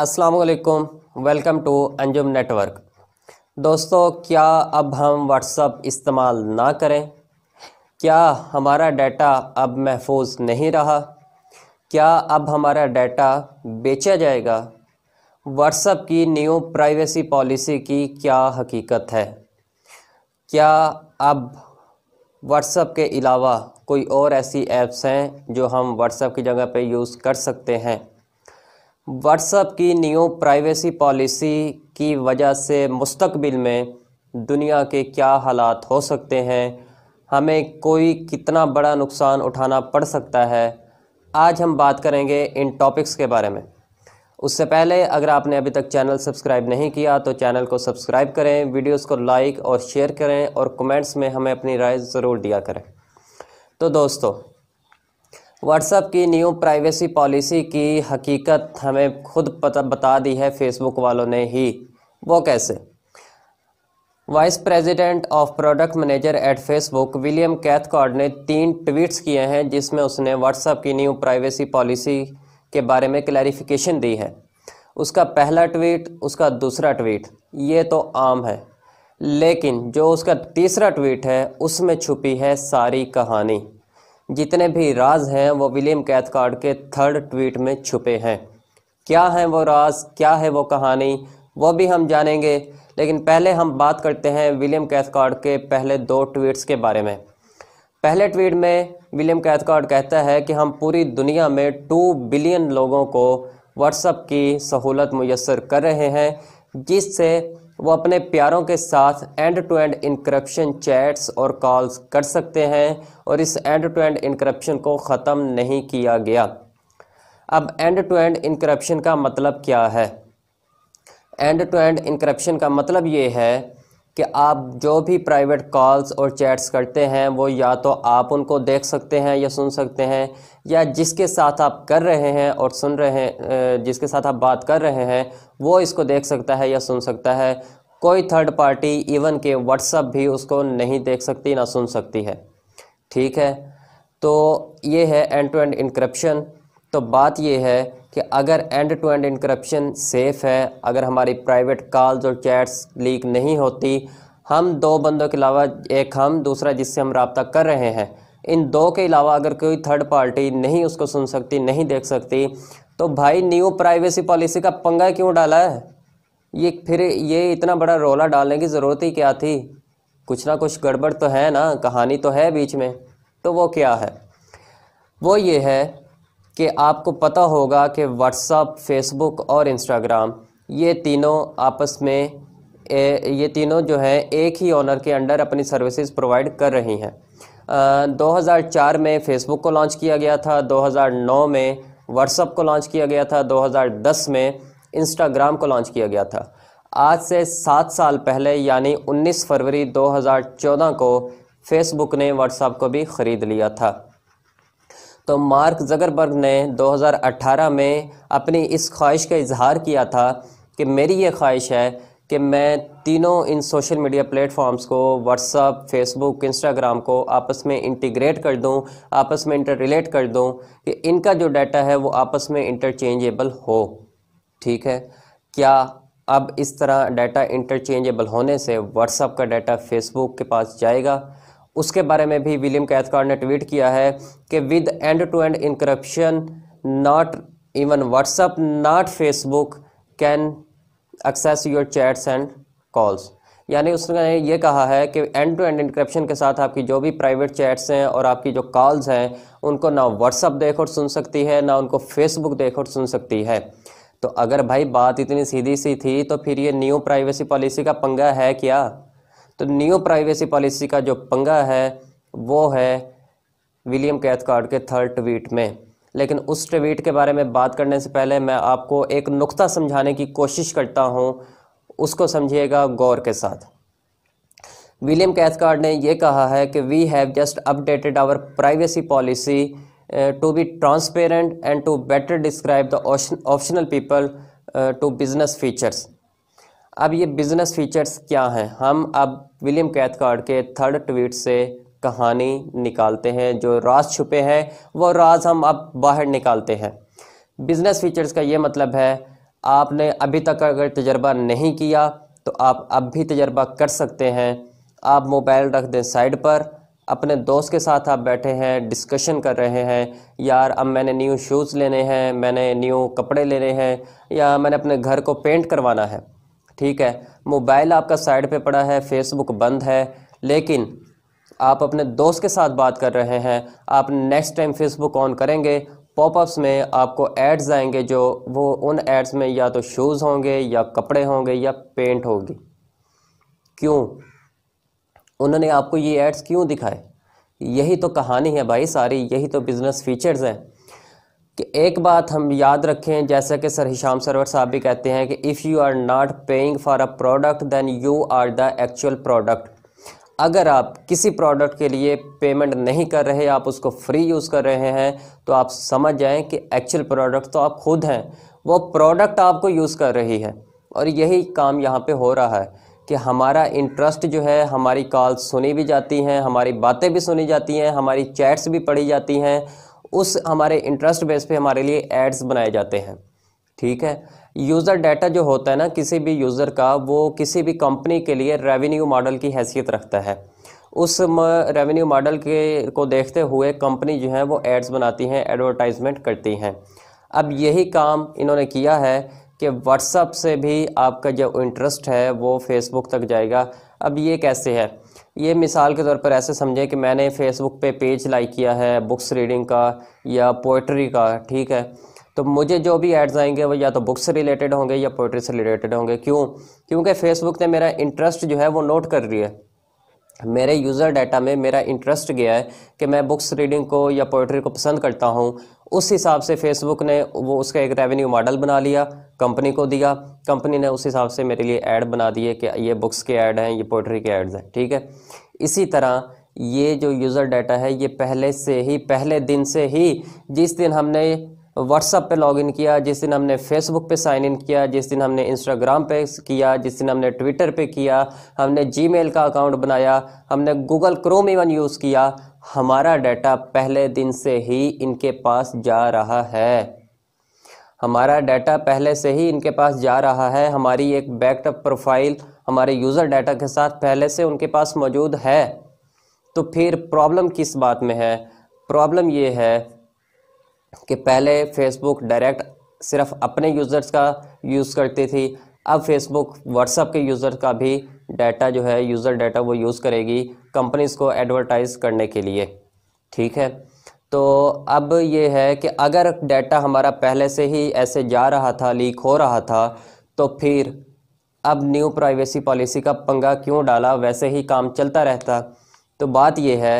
असलकम welcome to Anjum network दोस्तों क्या अब हम व्हाट्सअप इस्तेमाल ना करें क्या हमारा डाटा अब महफूज नहीं रहा क्या अब हमारा डाटा बेचा जाएगा व्हाट्सअप की न्यू प्राइवेसी पॉलिसी की क्या हकीकत है क्या अब व्हाट्सअप के अलावा कोई और ऐसी ऐप्स हैं जो हम व्हाट्सअप की जगह पर यूज़ कर सकते हैं व्हाट्सएप की न्यू प्राइवेसी पॉलिसी की वजह से मुस्तकबिल में दुनिया के क्या हालात हो सकते हैं हमें कोई कितना बड़ा नुकसान उठाना पड़ सकता है आज हम बात करेंगे इन टॉपिक्स के बारे में उससे पहले अगर आपने अभी तक चैनल सब्सक्राइब नहीं किया तो चैनल को सब्सक्राइब करें वीडियोस को लाइक और शेयर करें और कमेंट्स में हमें अपनी राय ज़रूर दिया करें तो दोस्तों व्हाट्सएप की न्यू प्राइवेसी पॉलिसी की हकीकत हमें खुद पता बता दी है फेसबुक वालों ने ही वो कैसे vice president of product manager at Facebook William Cathcart ने तीन ट्वीट्स किए हैं जिसमें उसने व्हाट्सएप की न्यू प्राइवेसी पॉलिसी के बारे में क्लैरिफिकेशन दी है उसका पहला ट्वीट उसका दूसरा ट्वीट ये तो आम है लेकिन जो उसका तीसरा ट्वीट है उसमें छुपी है सारी कहानी जितने भी राज हैं वो विलियम कैथकार्ड के थर्ड ट्वीट में छुपे हैं क्या हैं वो राज क्या है वो कहानी वो भी हम जानेंगे लेकिन पहले हम बात करते हैं विलियम कैथकार्ड के पहले दो ट्वीट्स के बारे में पहले ट्वीट में विलियम कैथकार्ड कहता है कि हम पूरी दुनिया में टू बिलियन लोगों को व्हाट्सअप की सहूलत मैसर कर रहे हैं जिससे वो अपने प्यारों के साथ end to end encryption chats और कॉल्स कर सकते हैं और इस एंड टू एंड इनक्रप्शन को ख़त्म नहीं किया गया अब एंड टू एंड इनक्रप्शन का मतलब क्या है एंड टू एंड इनक्रप्शन का मतलब ये है कि आप जो भी प्राइवेट कॉल्स और चैट्स करते हैं वो या तो आप उनको देख सकते हैं या सुन सकते हैं या जिसके साथ आप कर रहे हैं और सुन रहे हैं जिसके साथ आप बात कर रहे हैं वो इसको देख सकता है या सुन सकता है कोई थर्ड पार्टी इवन के व्हाट्सअप भी उसको नहीं देख सकती ना सुन सकती है ठीक है तो ये है एंड टू एंड इनक्रप्शन तो बात ये है कि अगर end to end encryption safe है अगर हमारी प्राइवेट कॉल्स और चैट्स लीक नहीं होती हम दो बंदों के अलावा एक हम दूसरा जिससे हम रबता कर रहे हैं इन दो के अलावा अगर कोई थर्ड पार्टी नहीं उसको सुन सकती नहीं देख सकती तो भाई न्यू प्राइवेसी पॉलिसी का पंगा क्यों डाला है ये फिर ये इतना बड़ा रोला डालने की ज़रूरत ही क्या थी कुछ ना कुछ गड़बड़ तो है ना कहानी तो है बीच में तो वो क्या है वो ये है कि आपको पता होगा कि व्हाट्सअप फेसबुक और इंस्टाग्राम ये तीनों आपस में ए, ये तीनों जो हैं एक ही ऑनर के अंडर अपनी सर्विसेज प्रोवाइड कर रही हैं 2004 में फेसबुक को लॉन्च किया गया था 2009 में व्हाट्सअप को लॉन्च किया गया था 2010 में इंस्टाग्राम को लॉन्च किया गया था आज से सात साल पहले यानी 19 फरवरी 2014 को फेसबुक ने व्हाट्सअप को भी ख़रीद लिया था तो मार्क जगरबर्ग ने 2018 में अपनी इस ख्वाहिश का इजहार किया था कि मेरी ये ख्वाहिश है कि मैं तीनों इन सोशल मीडिया प्लेटफॉर्म्स को व्हाट्सअप फेसबुक इंस्टाग्राम को आपस में इंटीग्रेट कर दूं आपस में इंटर रिलेट कर दूं कि इनका जो डाटा है वो आपस में इंटरचेंजेबल हो ठीक है क्या अब इस तरह डाटा इंटरचेंजेबल होने से व्हाट्सअप का डाटा फेसबुक के पास जाएगा उसके बारे में भी विलियम कैथकार ने ट्वीट किया है कि with end to end encryption not even WhatsApp not Facebook can access your chats and calls यानी उसने ये कहा है कि एंड टू एंड इंक्रप्शन के साथ आपकी जो भी प्राइवेट चैट्स हैं और आपकी जो कॉल्स हैं उनको ना व्हाट्सअप देख और सुन सकती है ना उनको फेसबुक देख और सुन सकती है तो अगर भाई बात इतनी सीधी सी थी तो फिर ये न्यू प्राइवेसी पॉलिसी का पंगा है क्या तो न्यू प्राइवेसी पॉलिसी का जो पंगा है वो है विलियम कैथकार्ड के थर्ड ट्वीट में लेकिन उस ट्वीट के बारे में बात करने से पहले मैं आपको एक नुक्ता समझाने की कोशिश करता हूँ उसको समझिएगा गौर के साथ विलियम कैथकार्ड ने यह कहा है कि we have just updated our privacy policy to be transparent and to better describe the optional people to business features अब ये बिजनेस फीचर्स क्या हैं हम अब विलियम कैथकार्ड के थर्ड ट्वीट से कहानी निकालते हैं जो राज छुपे हैं वो राज हम अब बाहर निकालते हैं बिज़नेस फीचर्स का ये मतलब है आपने अभी तक अगर तजर्बा नहीं किया तो आप अब भी तजर्बा कर सकते हैं आप मोबाइल रख दें साइड पर अपने दोस्त के साथ आप बैठे हैं डिस्कशन कर रहे हैं यार अब मैंने न्यू शूज़ लेने हैं मैंने न्यू कपड़े लेने हैं या मैंने अपने घर को पेंट करवाना है ठीक है मोबाइल आपका साइड पे पड़ा है फेसबुक बंद है लेकिन आप अपने दोस्त के साथ बात कर रहे हैं आप नेक्स्ट टाइम फेसबुक ऑन करेंगे पॉपअप्स में आपको एड्स आएंगे जो वो उन एड्स में या तो शूज़ होंगे या कपड़े होंगे या पेंट होगी क्यों उन्होंने आपको ये एड्स क्यों दिखाए यही तो कहानी है भाई सारी यही तो बिज़नेस फीचर्स हैं कि एक बात हम याद रखें जैसा कि सर हिशाम सरवर साहब भी कहते हैं कि if you are not paying for a product then you are the actual product अगर आप किसी प्रोडक्ट के लिए पेमेंट नहीं कर रहे आप उसको फ्री यूज़ कर रहे हैं तो आप समझ जाएं कि एक्चुअल प्रोडक्ट तो आप खुद हैं वो प्रोडक्ट आपको यूज़ कर रही है और यही काम यहाँ पे हो रहा है कि हमारा इंटरेस्ट जो है हमारी कॉल सुनी भी जाती हैं हमारी बातें भी सुनी जाती हैं हमारी चैट्स भी पढ़ी जाती हैं उस हमारे इंटरेस्ट बेस पर हमारे लिए एड्स बनाए जाते हैं ठीक है यूज़र डाटा जो होता है ना किसी भी यूज़र का वो किसी भी कंपनी के लिए रेवेन्यू मॉडल की हैसियत रखता है उस रेवेन्यू मॉडल के को देखते हुए कंपनी जो है वो एड्स बनाती हैं एडवर्टाइजमेंट करती हैं अब यही काम इन्होंने किया है कि व्हाट्सअप से भी आपका जो इंटरेस्ट है वो फेसबुक तक जाएगा अब ये कैसे है ये मिसाल के तौर पर ऐसे समझें कि मैंने फेसबुक पे पेज लाइक किया है बुक्स रीडिंग का या पोइट्री का ठीक है तो मुझे जो भी एड्स आएंगे वो या तो बुक्स से रिलेटेड होंगे या पोइट्री से रिलेटेड होंगे क्यों क्योंकि फेसबुक ने मेरा इंटरेस्ट जो है वो नोट कर रही है मेरे यूज़र डाटा में मेरा इंटरेस्ट गया है कि मैं बुक्स रीडिंग को या पोइट्री को पसंद करता हूँ उस हिसाब से फेसबुक ने वो उसका एक रेवेन्यू मॉडल बना लिया कंपनी को दिया कंपनी ने उस हिसाब से मेरे लिए ऐड बना दिए कि ये बुक्स के ऐड हैं ये पोइट्री के ऐड्स हैं ठीक है इसी तरह ये जो यूज़र डाटा है ये पहले से ही पहले दिन से ही जिस दिन हमने व्हाट्सअप पे लॉगिन किया जिस दिन हमने फेसबुक पे साइन इन किया जिस दिन हमने इंस्टाग्राम पे किया जिस दिन हमने ट्विटर पे किया हमने जीमेल का अकाउंट बनाया हमने गूगल क्रोम इवन यूज़ किया हमारा डाटा पहले दिन से ही इनके पास जा रहा है हमारा डाटा पहले से ही इनके पास जा रहा है हमारी एक बैकअप प्रोफाइल हमारे यूज़र डाटा के साथ पहले से उनके पास मौजूद है तो फिर प्रॉब्लम किस बात में है प्रॉब्लम ये है कि पहले फेसबुक डायरेक्ट सिर्फ अपने यूज़र्स का यूज़ करती थी अब फेसबुक व्हाट्सअप के यूज़र का भी डाटा जो है यूज़र डाटा वो यूज़ करेगी कंपनीज़ को एडवर्टाइज़ करने के लिए ठीक है तो अब ये है कि अगर डाटा हमारा पहले से ही ऐसे जा रहा था लीक हो रहा था तो फिर अब न्यू प्राइवेसी पॉलिसी का पंगा क्यों डाला वैसे ही काम चलता रहता तो बात यह है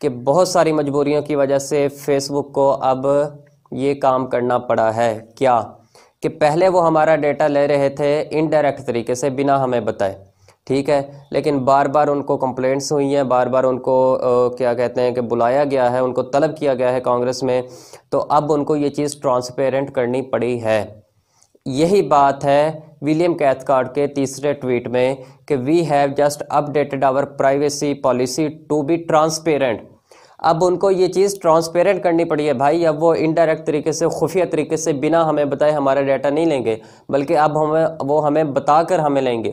कि बहुत सारी मजबूरियों की वजह से फेसबुक को अब ये काम करना पड़ा है क्या कि पहले वो हमारा डेटा ले रहे थे इनडायरेक्ट तरीके से बिना हमें बताए ठीक है लेकिन बार बार उनको कंप्लेंट्स हुई हैं बार बार उनको ओ, क्या कहते हैं कि बुलाया गया है उनको तलब किया गया है कांग्रेस में तो अब उनको ये चीज़ ट्रांसपेरेंट करनी पड़ी है यही बात है विलियम कैथकार्ड के तीसरे ट्वीट में कि we have just updated our privacy policy to be transparent अब उनको ये चीज़ ट्रांसपेरेंट करनी पड़ी है भाई अब वो इनडायरेक्ट तरीके से खुफिया तरीके से बिना हमें बताए हमारा डाटा नहीं लेंगे बल्कि अब हमें वो हमें बताकर हमें लेंगे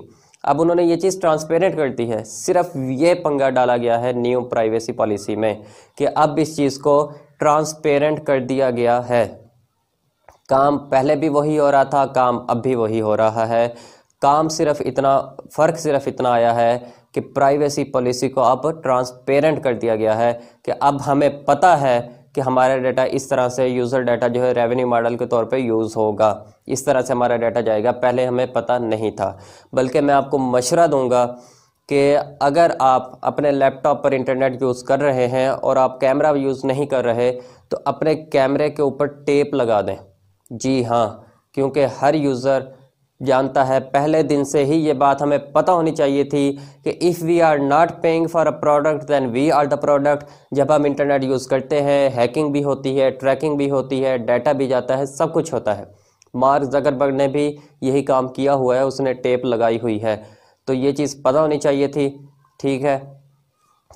अब उन्होंने ये चीज़ ट्रांसपेरेंट कर दी है सिर्फ ये पंगा डाला गया है न्यू प्राइवेसी पॉलिसी में कि अब इस चीज़ को ट्रांसपेरेंट कर दिया गया है काम पहले भी वही हो रहा था काम अब भी वही हो रहा है काम सिर्फ इतना फ़र्क सिर्फ इतना आया है कि प्राइवेसी पॉलिसी को अब ट्रांसपेरेंट कर दिया गया है कि अब हमें पता है कि हमारा डाटा इस तरह से यूज़र डाटा जो है रेवेन्यू मॉडल के तौर पे यूज़ होगा इस तरह से हमारा डाटा जाएगा पहले हमें पता नहीं था बल्कि मैं आपको मशरा दूंगा कि अगर आप अपने लैपटॉप पर इंटरनेट यूज़ कर रहे हैं और आप कैमरा यूज़ नहीं कर रहे तो अपने कैमरे के ऊपर टेप लगा दें जी हाँ क्योंकि हर यूज़र जानता है पहले दिन से ही ये बात हमें पता होनी चाहिए थी कि if we are not paying for a product than we are the product जब हम इंटरनेट यूज़ करते हैं हैकिंग भी होती है ट्रैकिंग भी होती है डाटा भी जाता है सब कुछ होता है मार्क जगरबर्ग ने भी यही काम किया हुआ है उसने टेप लगाई हुई है तो ये चीज़ पता होनी चाहिए थी ठीक है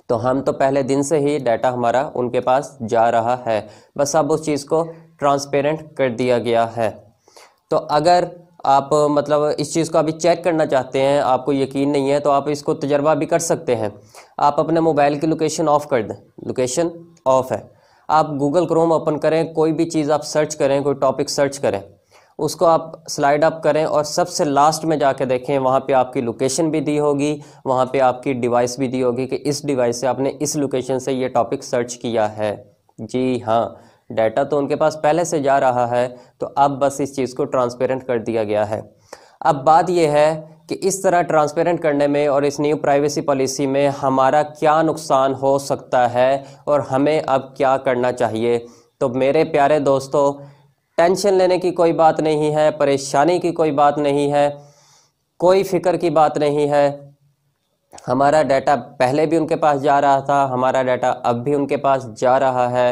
तो हम तो पहले दिन से ही डाटा हमारा उनके पास जा रहा है बस अब उस चीज़ को ट्रांसपेरेंट कर दिया गया है तो अगर आप मतलब इस चीज़ को अभी चेक करना चाहते हैं आपको यकीन नहीं है तो आप इसको तजर्बा भी कर सकते हैं आप अपने मोबाइल की लोकेशन ऑफ़ कर दें लोकेशन ऑफ़ है आप गूगल क्रोम ओपन करें कोई भी चीज़ आप सर्च करें कोई टॉपिक सर्च करें उसको आप स्लाइड अप करें और सबसे लास्ट में जाके देखें वहाँ पे आपकी लोकेशन भी दी होगी वहाँ पे आपकी डिवाइस भी दी होगी कि इस डिवाइस से आपने इस लोकेशन से ये टॉपिक सर्च किया है जी हाँ डाटा तो उनके पास पहले से जा रहा है तो अब बस इस चीज़ को ट्रांसपेरेंट कर दिया गया है अब बात यह है कि इस तरह ट्रांसपेरेंट करने में और इस न्यू प्राइवेसी पॉलिसी में हमारा क्या नुकसान हो सकता है और हमें अब क्या करना चाहिए तो मेरे प्यारे दोस्तों टेंशन लेने की कोई बात नहीं है परेशानी की कोई बात नहीं है कोई फिक्र की बात नहीं है हमारा डाटा पहले भी उनके पास जा रहा था हमारा डाटा अब भी उनके पास जा रहा है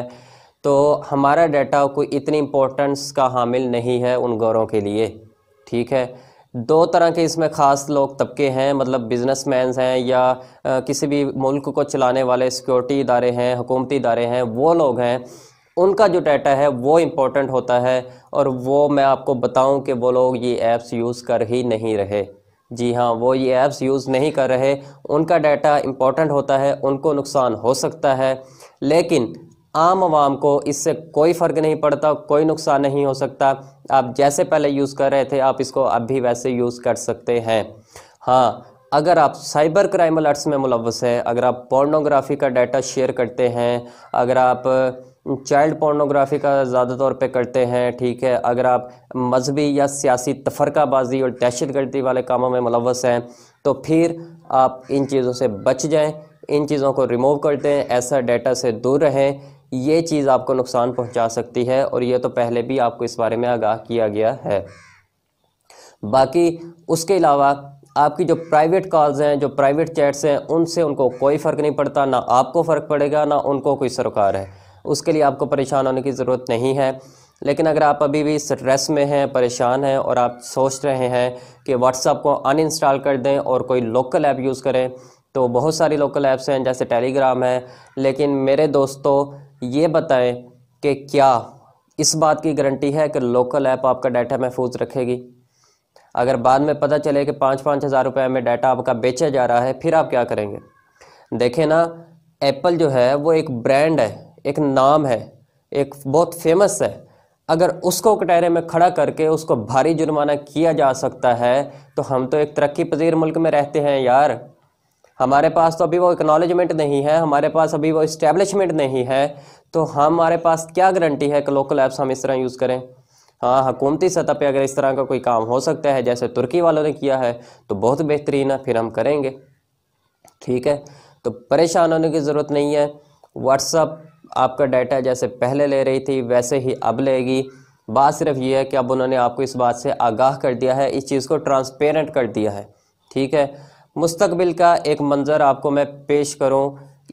तो हमारा डाटा कोई इतनी इम्पोर्टेंस का हामिल नहीं है उन गौरों के लिए ठीक है दो तरह के इसमें ख़ास लोग तबके हैं मतलब बिजनेसमैन हैं या आ, किसी भी मुल्क को चलाने वाले सिक्योरिटी इदारे हैं हुकूमती इदारे हैं वो लोग हैं उनका जो डाटा है वो इम्पोर्टेंट होता है और वो मैं आपको बताऊं कि वो लोग ये ऐप्स यूज़ कर ही नहीं रहे जी हाँ वो ये ऐप्स यूज़ नहीं कर रहे उनका डाटा इम्पोर्टेंट होता है उनको नुकसान हो सकता है लेकिन आम आवाम को इससे कोई फ़र्क नहीं पड़ता कोई नुकसान नहीं हो सकता आप जैसे पहले यूज़ कर रहे थे आप इसको अब भी वैसे यूज़ कर सकते हैं हाँ अगर आप साइबर क्राइम अलर्ट्स में मुलवस है अगर आप पोर्नोग्राफी का डाटा शेयर करते हैं अगर आप चाइल्ड पोर्नोग्राफी का ज़्यादा तौर पे करते हैं ठीक है अगर आप मजहबी या सियासी तफरकाबाजी और दहशत गर्दी वाले कामों में मुलवस हैं तो फिर आप इन चीज़ों से बच जाएं इन चीज़ों को रिमूव कर दें ऐसा डाटा से दूर रहें ये चीज़ आपको नुकसान पहुंचा सकती है और ये तो पहले भी आपको इस बारे में आगाह किया गया है बाकी उसके अलावा आपकी जो प्राइवेट कॉल्स हैं जो प्राइवेट चैट्स हैं उनसे उनको कोई फ़र्क नहीं पड़ता ना आपको फ़र्क पड़ेगा ना उनको कोई सरोकार है उसके लिए आपको परेशान होने की ज़रूरत नहीं है लेकिन अगर आप अभी भी स्ट्रेस में हैं परेशान हैं और आप सोच रहे हैं कि व्हाट्सअप को अनइंस्टॉल कर दें और कोई लोकल ऐप यूज़ करें तो बहुत सारी लोकल ऐप्स हैं जैसे टेलीग्राम है लेकिन मेरे दोस्तों ये बताएं कि क्या इस बात की गारंटी है कि लोकल ऐप आपका डाटा महफूज रखेगी अगर बाद में पता चले कि पाँच पाँच हज़ार रुपये में डाटा आपका बेचा जा रहा है फिर आप क्या करेंगे देखें ना एप्पल जो है वो एक ब्रांड है एक नाम है एक बहुत फेमस है अगर उसको कटहरे में खड़ा करके उसको भारी जुर्माना किया जा सकता है तो हम तो एक तरक्की पजीर मुल्क में रहते हैं यार हमारे पास तो अभी वो एक्नॉलेजमेंट नहीं है हमारे पास अभी वो इस्टेब्लिशमेंट नहीं है तो हमारे पास क्या गारंटी है कि लोकल ऐप्स हम इस तरह यूज़ करें हाँ हकूमती सतह पर अगर इस तरह का कोई काम हो सकता है जैसे तुर्की वालों ने किया है तो बहुत बेहतरीन है फिर हम करेंगे ठीक है तो परेशान होने की ज़रूरत नहीं है व्हाट्सअप आपका डाटा जैसे पहले ले रही थी वैसे ही अब लेगी बात सिर्फ ये है कि अब उन्होंने आपको इस बात से आगाह कर दिया है इस चीज़ को ट्रांसपेरेंट कर दिया है ठीक है मुस्तबिल का एक मंज़र आपको मैं पेश करूँ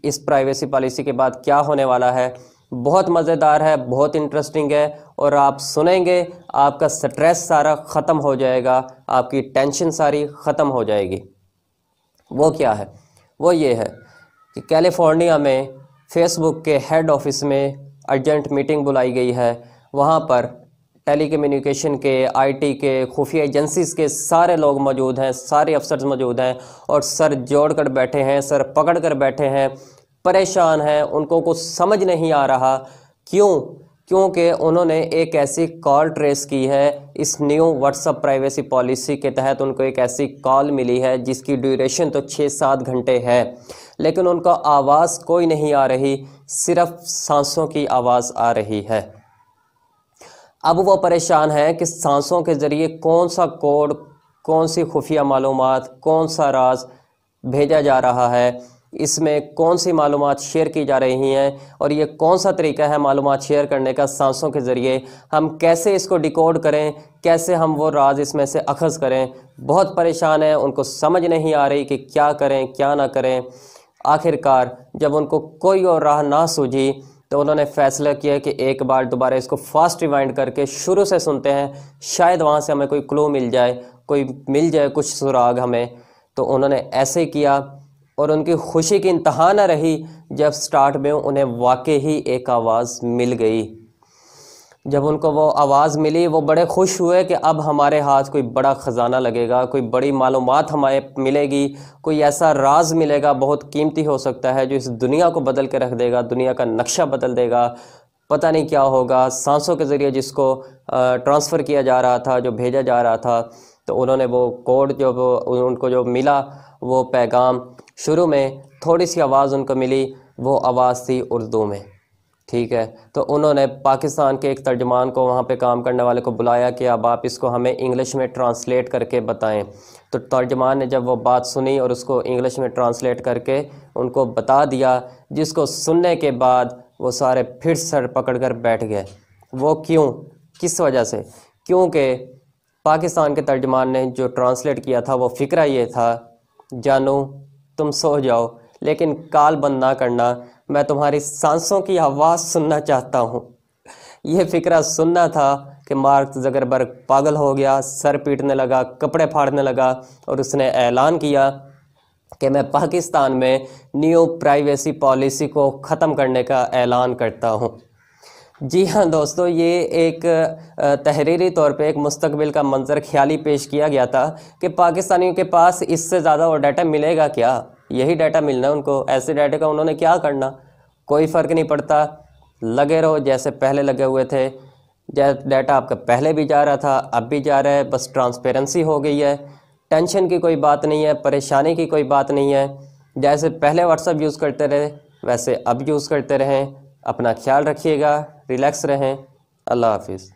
इस प्राइवेसी पॉलिसी के बाद क्या होने वाला है बहुत मज़ेदार है बहुत इंटरेस्टिंग है और आप सुनेंगे आपका स्ट्रेस सारा ख़त्म हो जाएगा आपकी टेंशन सारी ख़त्म हो जाएगी वो क्या है वो ये है कि कैलिफोर्निया में फेसबुक के हेड ऑफिस में अर्जेंट मीटिंग बुलाई गई है वहाँ पर टेली कम्यूनिकेशन के आईटी के खुफिया एजेंसीज के सारे लोग मौजूद हैं सारे अफसर मौजूद हैं और सर जोड़ कर बैठे हैं सर पकड़ कर बैठे हैं परेशान हैं उनको कुछ समझ नहीं आ रहा क्यों क्योंकि उन्होंने एक ऐसी कॉल ट्रेस की है इस न्यू व्हाट्सअप प्राइवेसी पॉलिसी के तहत उनको एक ऐसी कॉल मिली है जिसकी ड्यूरेशन तो छः सात घंटे है लेकिन उनका आवाज़ कोई नहीं आ रही सिर्फ सांसों की आवाज़ आ रही है अब वो परेशान हैं कि सांसों के ज़रिए कौन सा कोड कौन सी खुफिया मालूम कौन सा राज भेजा जा रहा है इसमें कौन सी मालूम शेयर की जा रही हैं और ये कौन सा तरीका है मालूम शेयर करने का सांसों के ज़रिए हम कैसे इसको डिकोड करें कैसे हम वो राज इसमें से अखज़ करें बहुत परेशान हैं उनको समझ नहीं आ रही कि क्या करें क्या ना करें आखिरकार जब उनको कोई और राह ना सूझी तो उन्होंने फैसला किया कि एक बार दोबारा इसको फास्ट रिवाइंड करके शुरू से सुनते हैं शायद वहाँ से हमें कोई क्लू मिल जाए कोई मिल जाए कुछ सुराग हमें तो उन्होंने ऐसे किया और उनकी खुशी की इंतहा न रही जब स्टार्ट में उन्हें वाकई ही एक आवाज़ मिल गई जब उनको वो आवाज़ मिली वो बड़े खुश हुए कि अब हमारे हाथ कोई बड़ा ख़जाना लगेगा कोई बड़ी मालूम हमारे मिलेगी कोई ऐसा राज मिलेगा बहुत कीमती हो सकता है जो इस दुनिया को बदल के रख देगा दुनिया का नक्शा बदल देगा पता नहीं क्या होगा सांसों के ज़रिए जिसको ट्रांसफ़र किया जा रहा था जो भेजा जा रहा था तो उन्होंने वो कोड जो वो उनको जो मिला वो पैगाम शुरू में थोड़ी सी आवाज़ उनको मिली वो आवाज़ थी उर्दू में ठीक है तो उन्होंने पाकिस्तान के एक तर्जमान को वहाँ पे काम करने वाले को बुलाया कि अब आप इसको हमें इंग्लिश में ट्रांसलेट करके बताएं तो तर्जमान ने जब वो बात सुनी और उसको इंग्लिश में ट्रांसलेट करके उनको बता दिया जिसको सुनने के बाद वो सारे फिर सर पकड़ कर बैठ गए वो क्यों किस वजह से क्योंकि पाकिस्तान के तर्जमान ने जो ट्रांसलेट किया था वो फ़िक्रा ये था जानू तुम सो जाओ लेकिन काल बंद ना करना मैं तुम्हारी सांसों की आवाज़ सुनना चाहता हूँ यह फिक्रा सुनना था कि मार्क जगरबर्ग पागल हो गया सर पीटने लगा कपड़े फाड़ने लगा और उसने ऐलान किया कि मैं पाकिस्तान में न्यू प्राइवेसी पॉलिसी को ख़त्म करने का ऐलान करता हूँ जी हाँ दोस्तों ये एक तहरीरी तौर पे एक मुस्तबिल का मंजर ख्याली पेश किया गया था कि पाकिस्तानियों के पास इससे ज़्यादा और डाटा मिलेगा क्या यही डाटा मिलना है उनको ऐसे डाटे का उन्होंने क्या करना कोई फ़र्क नहीं पड़ता लगे रहो जैसे पहले लगे हुए थे डाटा आपका पहले भी जा रहा था अब भी जा रहा है बस ट्रांसपेरेंसी हो गई है टेंशन की कोई बात नहीं है परेशानी की कोई बात नहीं है जैसे पहले व्हाट्सअप यूज़ करते रहे वैसे अब यूज़ करते रहें अपना ख्याल रखिएगा रिलैक्स रहें अल्लाह हाफिज़